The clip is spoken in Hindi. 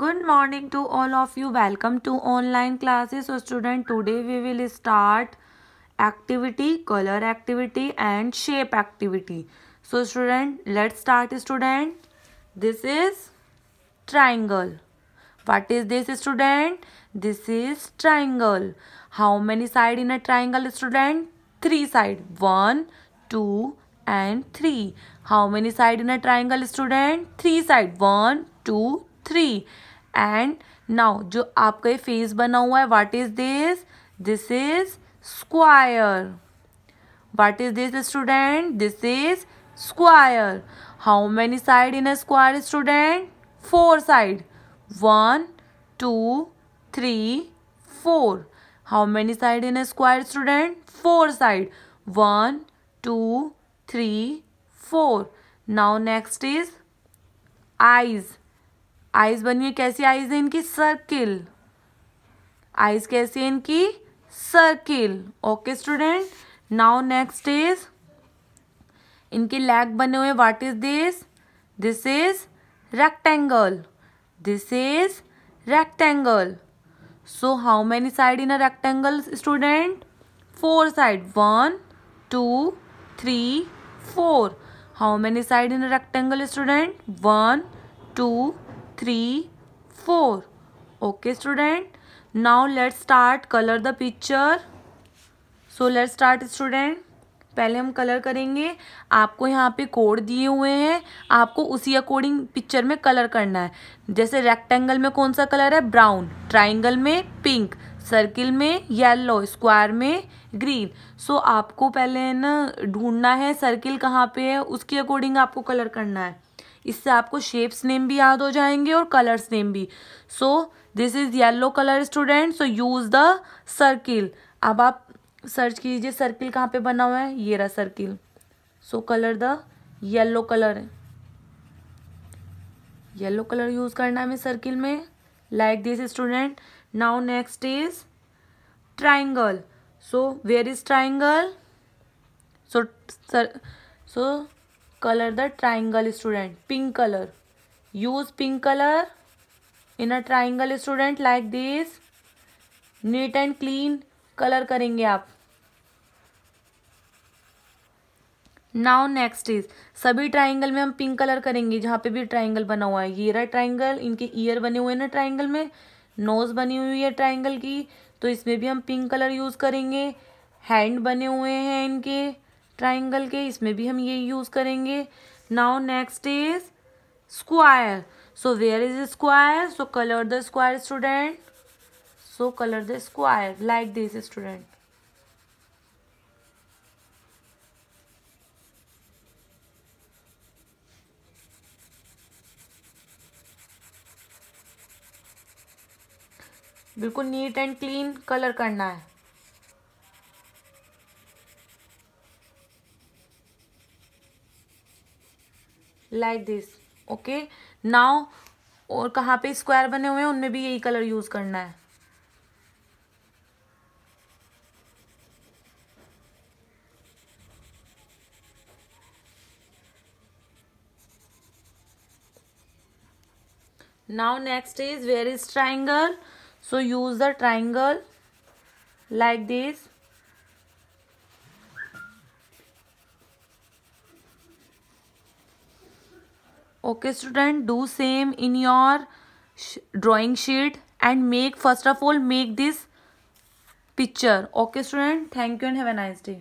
good morning to all of you welcome to online classes so student today we will start activity color activity and shape activity so student let's start student this is triangle what is this student this is triangle how many side in a triangle student three side one two and three how many side in a triangle student three side one two three and now जो आपका ये फेस बना हुआ है what is this this is square what is this student this is square how many side in a square student four side one two three four how many side in a square student four side one two three four now next is eyes eyes बनी है कैसी आइज है इनकी सर्किल आइज कैसी है इनकी circle okay student now next is इनके लेग बने हुए what is this this is rectangle this is rectangle so how many side in a rectangle student four side one two three four how many side in a rectangle student one two three four okay student now let start colour the picture so let start student पहले हम कलर करेंगे आपको यहाँ पे कोड दिए हुए हैं आपको उसी अकॉर्डिंग पिक्चर में कलर करना है जैसे रेक्टेंगल में कौन सा कलर है ब्राउन ट्राइंगल में पिंक सर्किल में येलो स्क्वायर में ग्रीन सो आपको पहले ना ढूंढना है सर्किल कहाँ पे है उसके अकॉर्डिंग आपको कलर करना है इससे आपको शेप्स नेम भी याद हो जाएंगे और कलर्स नेम भी so this is yellow colour student so use the circle अब आप सर्च कीजिए सर्किल कहाँ पे बना हुआ है ये रहा circle so colour the yellow colour yellow colour use करना है हमें सर्किल में like this student now next is triangle so where is triangle so sir so color the triangle student pink color use pink color in a triangle student like this neat and clean color करेंगे आप नाउ नेक्स्ट इज सभी ट्राइंगल में हम पिंक कलर करेंगे जहाँ पे भी ट्राइंगल बना हुआ है ये रहा ट्राइंगल इनके ईयर बने हुए हैं ना ट्राइंगल में नोज बनी हुई है ट्राइंगल की तो इसमें भी हम पिंक कलर यूज़ करेंगे हैंड बने हुए हैं इनके ट्राइंगल के इसमें भी हम ये यूज़ करेंगे now next is square so where is square so colour the square student so colour the square like this student बिल्कुल नीट एंड क्लीन कलर करना है लाइक दिस ओके नाउ और कहाँ पे स्क्वायर बने हुए हैं उनमें भी यही कलर यूज करना है now next is where is triangle so use the triangle like this okay student do same in your drawing sheet and make first of all make this picture okay student thank you and have a nice day